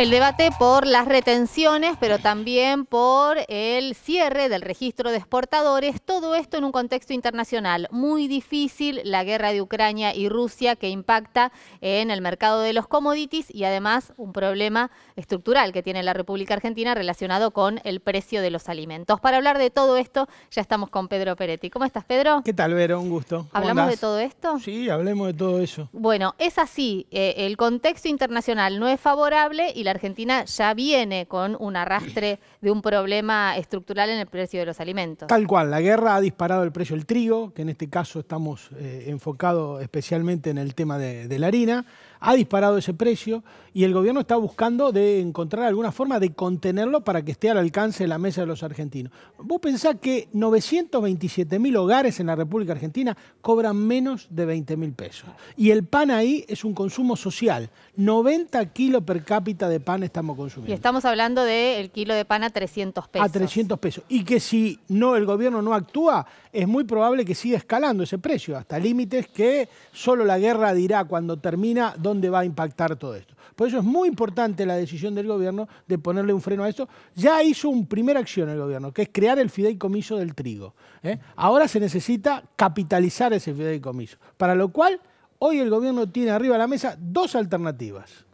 El debate por las retenciones, pero también por el cierre del registro de exportadores, todo esto en un contexto internacional muy difícil, la guerra de Ucrania y Rusia que impacta en el mercado de los commodities y además un problema estructural que tiene la República Argentina relacionado con el precio de los alimentos. Para hablar de todo esto ya estamos con Pedro Peretti. ¿Cómo estás, Pedro? ¿Qué tal, Vero? Un gusto. ¿Hablamos de todo esto? Sí, hablemos de todo eso. Bueno, es así, eh, el contexto internacional no es favorable y la la Argentina ya viene con un arrastre de un problema estructural en el precio de los alimentos. Tal cual, la guerra ha disparado el precio del trigo, que en este caso estamos eh, enfocados especialmente en el tema de la harina ha disparado ese precio y el gobierno está buscando de encontrar alguna forma de contenerlo para que esté al alcance de la mesa de los argentinos. Vos pensás que 927.000 hogares en la República Argentina cobran menos de 20.000 pesos. Y el pan ahí es un consumo social. 90 kilos per cápita de pan estamos consumiendo. Y estamos hablando del kilo de pan a 300 pesos. A 300 pesos. Y que si no el gobierno no actúa, es muy probable que siga escalando ese precio hasta límites que solo la guerra dirá cuando termina dónde va a impactar todo esto. Por eso es muy importante la decisión del gobierno de ponerle un freno a esto. Ya hizo una primera acción el gobierno, que es crear el fideicomiso del trigo. ¿eh? Ahora se necesita capitalizar ese fideicomiso, para lo cual hoy el gobierno tiene arriba de la mesa dos alternativas.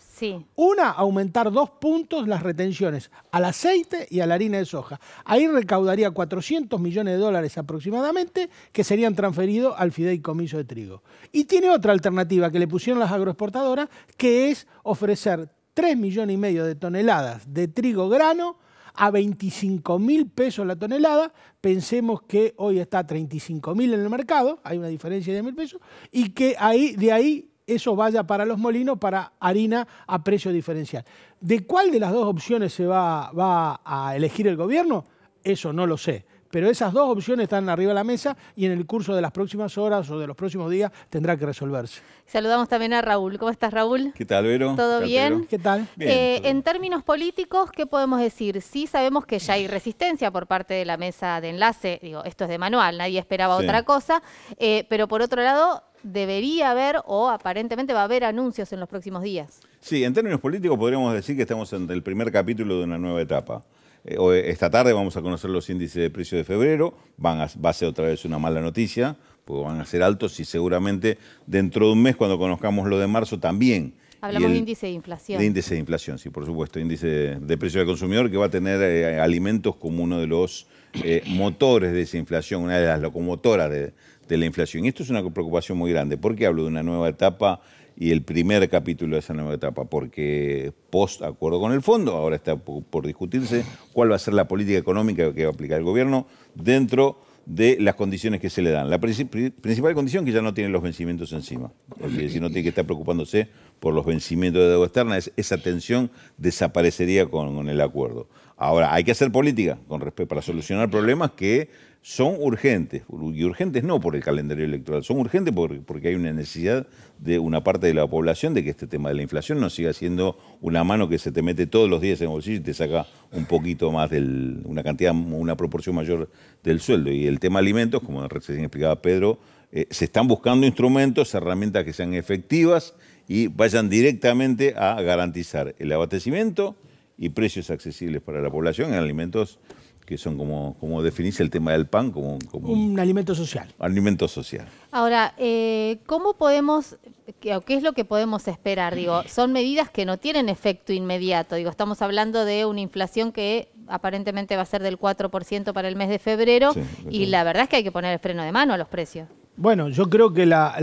Una, aumentar dos puntos las retenciones al aceite y a la harina de soja. Ahí recaudaría 400 millones de dólares aproximadamente que serían transferidos al fideicomiso de trigo. Y tiene otra alternativa que le pusieron las agroexportadoras, que es ofrecer 3 millones y medio de toneladas de trigo grano a 25 mil pesos la tonelada. Pensemos que hoy está a 35 mil en el mercado, hay una diferencia de mil pesos, y que ahí, de ahí eso vaya para los molinos, para harina a precio diferencial. ¿De cuál de las dos opciones se va, a elegir el gobierno? Eso no lo sé. Pero esas dos opciones están arriba de la mesa y en el curso de las próximas horas o de los próximos días tendrá que resolverse. Saludamos también a Raúl. ¿Cómo estás, Raúl? ¿Qué tal, Vero? ¿Todo bien? ¿Qué tal? Eh, en términos políticos, ¿qué podemos decir? Sí sabemos que ya hay resistencia por parte de la mesa de enlace. Digo, esto es de manual, nadie esperaba otra cosa. Eh, pero por otro lado, debería haber o aparentemente va a haber anuncios en los próximos días. Sí, en términos políticos podríamos decir que estamos en el primer capítulo de una nueva etapa. Eh, esta tarde vamos a conocer los índices de precios de febrero, va a ser otra vez una mala noticia, porque van a ser altos y seguramente dentro de un mes cuando conozcamos lo de marzo también. Hablamos de índice de inflación. De índice de inflación, sí, por supuesto. Índice de, precio del consumidor que va a tener eh, alimentos como uno de los eh, motores de esa inflación, una de las locomotoras de, la inflación. Y esto es una preocupación muy grande. ¿Por qué hablo de una nueva etapa y el primer capítulo de esa nueva etapa? Porque post acuerdo con el fondo, ahora está por, discutirse cuál va a ser la política económica que va a aplicar el gobierno dentro de las condiciones que se le dan. La principal condición es que ya no tiene los vencimientos encima, porque si no tiene que estar preocupándose por los vencimientos de deuda externa, esa tensión desaparecería con, el acuerdo. Ahora, hay que hacer política con respecto para solucionar problemas que son urgentes, y urgentes no por el calendario electoral, son urgentes porque, hay una necesidad de una parte de la población de que este tema de la inflación no siga siendo una mano que se te mete todos los días en el bolsillo y te saca un poquito más del, una cantidad, una proporción mayor del sueldo. Y el tema alimentos, como recién explicaba Pedro, eh, se están buscando instrumentos, herramientas que sean efectivas y vayan directamente a garantizar el abastecimiento y precios accesibles para la población en alimentos que son como, como definís el tema del pan, como, un alimento social. Alimento social. Ahora, eh, ¿cómo podemos, qué, es lo que podemos esperar? Digo, son medidas que no tienen efecto inmediato. Digo, estamos hablando de una inflación que aparentemente va a ser del 4% para el mes de febrero y la verdad es que hay que poner el freno de mano a los precios. Bueno, yo creo que la,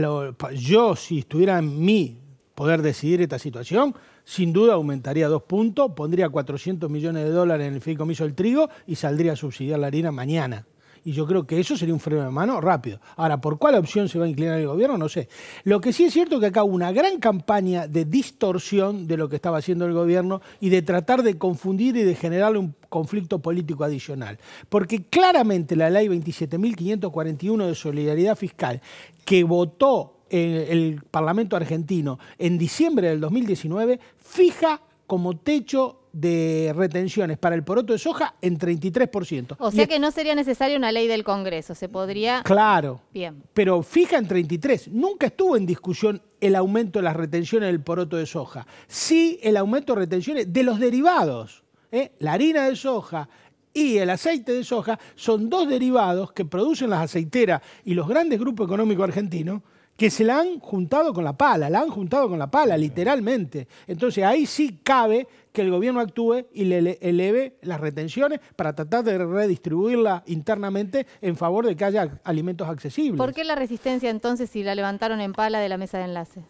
yo, si estuviera en mí poder decidir esta situación, sin duda aumentaría dos puntos, pondría 400 millones de dólares en el fideicomiso del trigo y saldría a subsidiar la harina mañana y yo creo que eso sería un freno de mano rápido. Ahora, ¿por cuál opción se va a inclinar el gobierno? No sé. Lo que sí es cierto es que acá hubo una gran campaña de distorsión de lo que estaba haciendo el gobierno y de tratar de confundir y de generar un conflicto político adicional. Porque claramente la ley 27.541 de solidaridad fiscal que votó eh, el Parlamento argentino en diciembre del 2019 fija como techo de retenciones para el poroto de soja en 33%. O sea que no sería necesaria una ley del Congreso, se podría... Claro. Bien. Pero fija en 33, nunca estuvo en discusión el aumento de las retenciones del poroto de soja, sí el aumento de retenciones de los derivados. ¿eh? La harina de soja, y el aceite de soja son dos derivados que producen las aceiteras y los grandes grupos económicos argentinos que se la han juntado con la pala, la han juntado con la pala, literalmente. Entonces ahí sí cabe que el gobierno actúe y le eleve las retenciones para tratar de redistribuirla internamente en favor de que haya alimentos accesibles. ¿Por qué la resistencia entonces si la levantaron en pala de la mesa de enlace?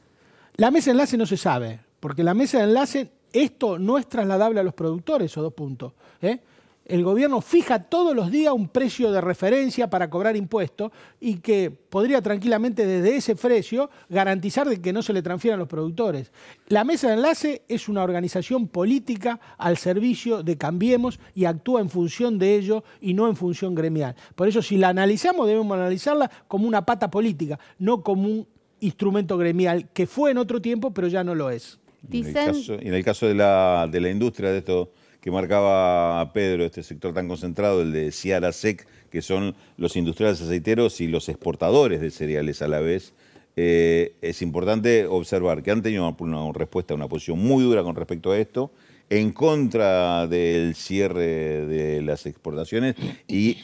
La mesa de enlace no se sabe, porque la mesa de enlace, esto no es trasladable a los productores, esos dos puntos. ¿eh? el gobierno fija todos los días un precio de referencia para cobrar impuestos y que podría tranquilamente desde ese precio garantizar de que no se le transfieran los productores. La mesa de enlace es una organización política al servicio de Cambiemos y actúa en función de ello y no en función gremial. Por eso si la analizamos debemos analizarla como una pata política, no como un instrumento gremial que fue en otro tiempo pero ya no lo es. En el caso, en el caso de, la, de la industria de esto que marcaba a Pedro, este sector tan concentrado, el de Ciara Sec, que son los industriales aceiteros y los exportadores de cereales a la vez, eh, es importante observar que han tenido una, una respuesta, una posición muy dura con respecto a esto, en contra del cierre de las exportaciones y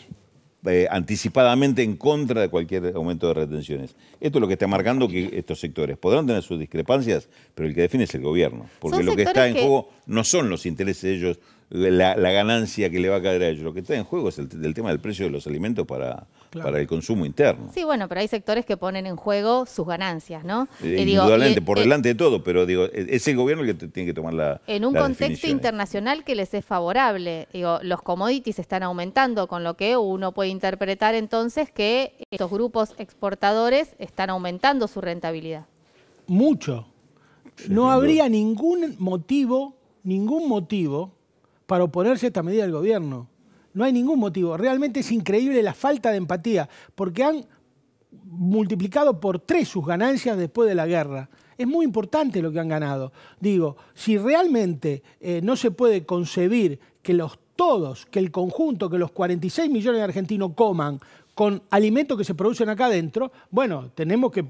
eh, anticipadamente en contra de cualquier aumento de retenciones. Esto es lo que está marcando que estos sectores podrán tener sus discrepancias, pero el que define es el gobierno, porque lo que está en juego no son los intereses de ellos, la, ganancia que le va a caer a ellos. Lo que está en juego es el, tema del precio de los alimentos para, para el consumo interno. Sí, bueno, pero hay sectores que ponen en juego sus ganancias, ¿no? Eh, eh, por eh, delante de todo, pero digo, e, es el gobierno el que tiene que tomar la En un contexto internacional que les es favorable, digo, los commodities están aumentando, con lo que uno puede interpretar entonces que estos grupos exportadores están aumentando su rentabilidad. Mucho. No habría ningún motivo, ningún motivo para oponerse a esta medida del gobierno. No hay ningún motivo. Realmente es increíble la falta de empatía, porque han multiplicado por tres sus ganancias después de la guerra. Es muy importante lo que han ganado. Digo, si realmente eh, no se puede concebir que los todos, que el conjunto, que los 46 millones de argentinos coman con alimentos que se producen acá adentro, bueno, tenemos que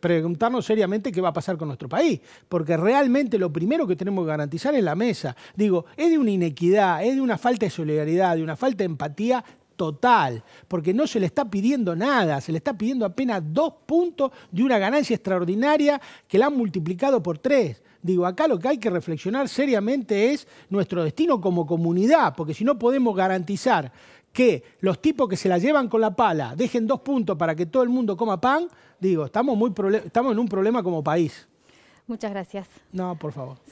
preguntarnos seriamente qué va a pasar con nuestro país, porque realmente lo primero que tenemos que garantizar es la mesa. Digo, es de una inequidad, es de una falta de solidaridad, de una falta de empatía total, porque no se le está pidiendo nada, se le está pidiendo apenas dos puntos de una ganancia extraordinaria que la han multiplicado por tres. Digo, acá lo que hay que reflexionar seriamente es nuestro destino como comunidad, porque si no podemos garantizar que los tipos que se la llevan con la pala dejen dos puntos para que todo el mundo coma pan, digo, estamos, muy estamos en un problema como país. Muchas gracias. No, por favor.